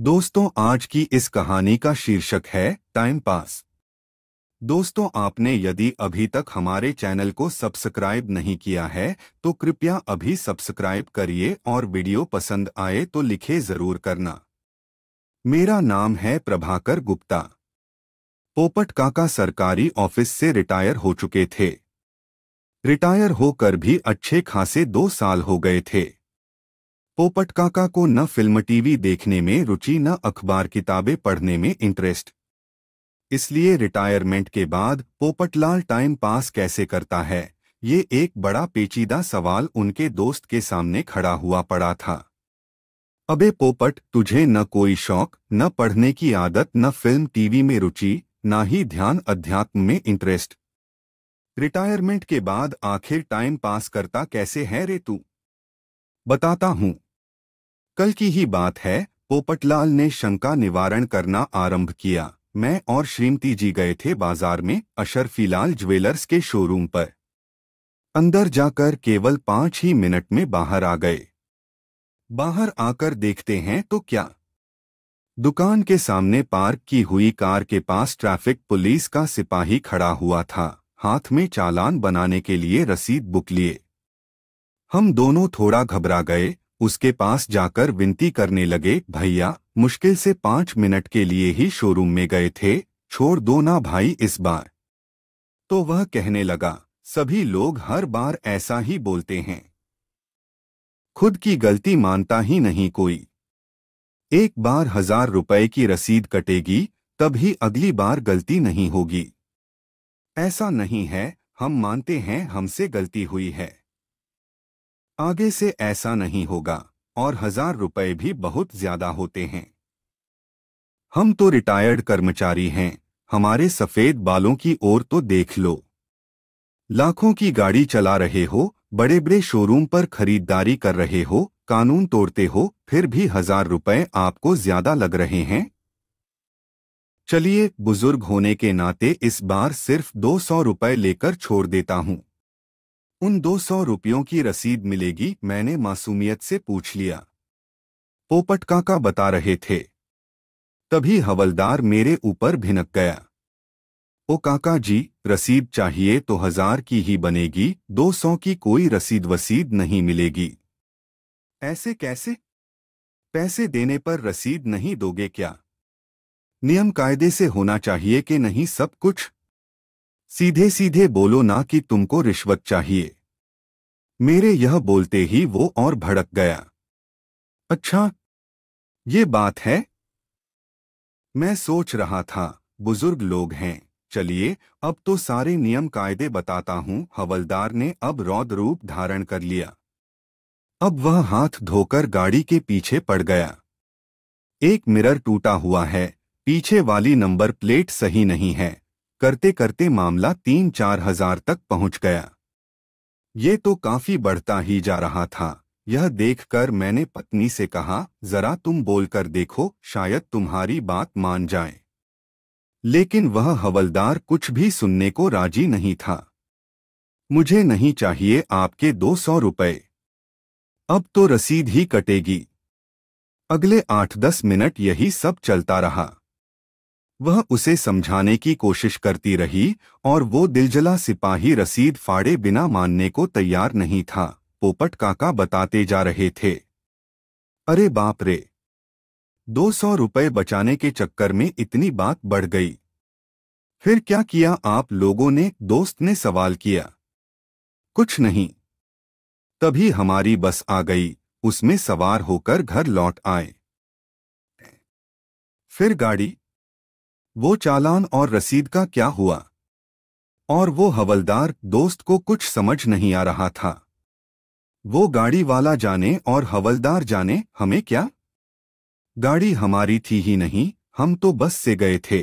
दोस्तों आज की इस कहानी का शीर्षक है टाइम पास दोस्तों आपने यदि अभी तक हमारे चैनल को सब्सक्राइब नहीं किया है तो कृपया अभी सब्सक्राइब करिए और वीडियो पसंद आए तो लिखे जरूर करना मेरा नाम है प्रभाकर गुप्ता पोपट काका सरकारी ऑफिस से रिटायर हो चुके थे रिटायर होकर भी अच्छे खासे दो साल हो गए थे पोपट काका को न फिल्म टीवी देखने में रुचि न अखबार किताबें पढ़ने में इंटरेस्ट इसलिए रिटायरमेंट के बाद पोपटलाल टाइम पास कैसे करता है ये एक बड़ा पेचीदा सवाल उनके दोस्त के सामने खड़ा हुआ पड़ा था अबे पोपट तुझे न कोई शौक न पढ़ने की आदत न फिल्म टीवी में रुचि न ही ध्यान अध्यात्म में इंटरेस्ट रिटायरमेंट के बाद आखिर टाइम पास करता कैसे है रे तू बताता हूँ कल की ही बात है पोपटलाल ने शंका निवारण करना आरंभ किया मैं और श्रीमती जी गए थे बाजार में अशरफीलाल ज्वेलर्स के शोरूम पर अंदर जाकर केवल पांच ही मिनट में बाहर आ गए बाहर आकर देखते हैं तो क्या दुकान के सामने पार्क की हुई कार के पास ट्रैफिक पुलिस का सिपाही खड़ा हुआ था हाथ में चालान बनाने के लिए रसीद बुक लिए हम दोनों थोड़ा घबरा गए उसके पास जाकर विनती करने लगे भैया मुश्किल से पांच मिनट के लिए ही शोरूम में गए थे छोड़ दो ना भाई इस बार तो वह कहने लगा सभी लोग हर बार ऐसा ही बोलते हैं खुद की गलती मानता ही नहीं कोई एक बार हजार रुपए की रसीद कटेगी तभी अगली बार गलती नहीं होगी ऐसा नहीं है हम मानते हैं हमसे गलती हुई है आगे से ऐसा नहीं होगा और हजार रुपए भी बहुत ज्यादा होते हैं हम तो रिटायर्ड कर्मचारी हैं हमारे सफेद बालों की ओर तो देख लो लाखों की गाड़ी चला रहे हो बड़े बड़े शोरूम पर खरीदारी कर रहे हो कानून तोड़ते हो फिर भी हजार रुपए आपको ज्यादा लग रहे हैं चलिए बुजुर्ग होने के नाते इस बार सिर्फ दो सौ रुपये लेकर छोड़ देता हूँ उन दो सौ रुपयों की रसीद मिलेगी मैंने मासूमियत से पूछ लिया पोपट काका बता रहे थे तभी हवलदार मेरे ऊपर भिनक गया ओ काका जी रसीद चाहिए तो हजार की ही बनेगी दो सौ की कोई रसीद वसीद नहीं मिलेगी ऐसे कैसे पैसे देने पर रसीद नहीं दोगे क्या नियम कायदे से होना चाहिए कि नहीं सब कुछ सीधे सीधे बोलो ना कि तुमको रिश्वत चाहिए मेरे यह बोलते ही वो और भड़क गया अच्छा ये बात है मैं सोच रहा था बुजुर्ग लोग हैं चलिए अब तो सारे नियम कायदे बताता हूं हवलदार ने अब रौद रूप धारण कर लिया अब वह हाथ धोकर गाड़ी के पीछे पड़ गया एक मिरर टूटा हुआ है पीछे वाली नंबर प्लेट सही नहीं है करते करते मामला तीन चार हजार तक पहुंच गया ये तो काफी बढ़ता ही जा रहा था यह देखकर मैंने पत्नी से कहा जरा तुम बोलकर देखो शायद तुम्हारी बात मान जाए लेकिन वह हवलदार कुछ भी सुनने को राजी नहीं था मुझे नहीं चाहिए आपके दो सौ रुपये अब तो रसीद ही कटेगी अगले आठ दस मिनट यही सब चलता रहा वह उसे समझाने की कोशिश करती रही और वो दिलजला सिपाही रसीद फाड़े बिना मानने को तैयार नहीं था पोपट काका बताते जा रहे थे अरे बाप रे दो सौ रुपये बचाने के चक्कर में इतनी बात बढ़ गई फिर क्या किया आप लोगों ने दोस्त ने सवाल किया कुछ नहीं तभी हमारी बस आ गई उसमें सवार होकर घर लौट आए फिर गाड़ी वो चालान और रसीद का क्या हुआ और वो हवलदार दोस्त को कुछ समझ नहीं आ रहा था वो गाड़ी वाला जाने और हवलदार जाने हमें क्या गाड़ी हमारी थी ही नहीं हम तो बस से गए थे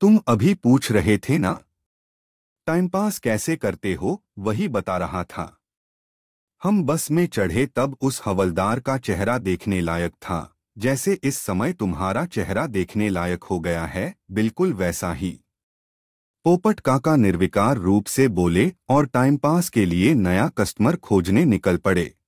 तुम अभी पूछ रहे थे ना टाइम पास कैसे करते हो वही बता रहा था हम बस में चढ़े तब उस हवलदार का चेहरा देखने लायक था जैसे इस समय तुम्हारा चेहरा देखने लायक हो गया है बिल्कुल वैसा ही पोपट काका निर्विकार रूप से बोले और टाइम पास के लिए नया कस्टमर खोजने निकल पड़े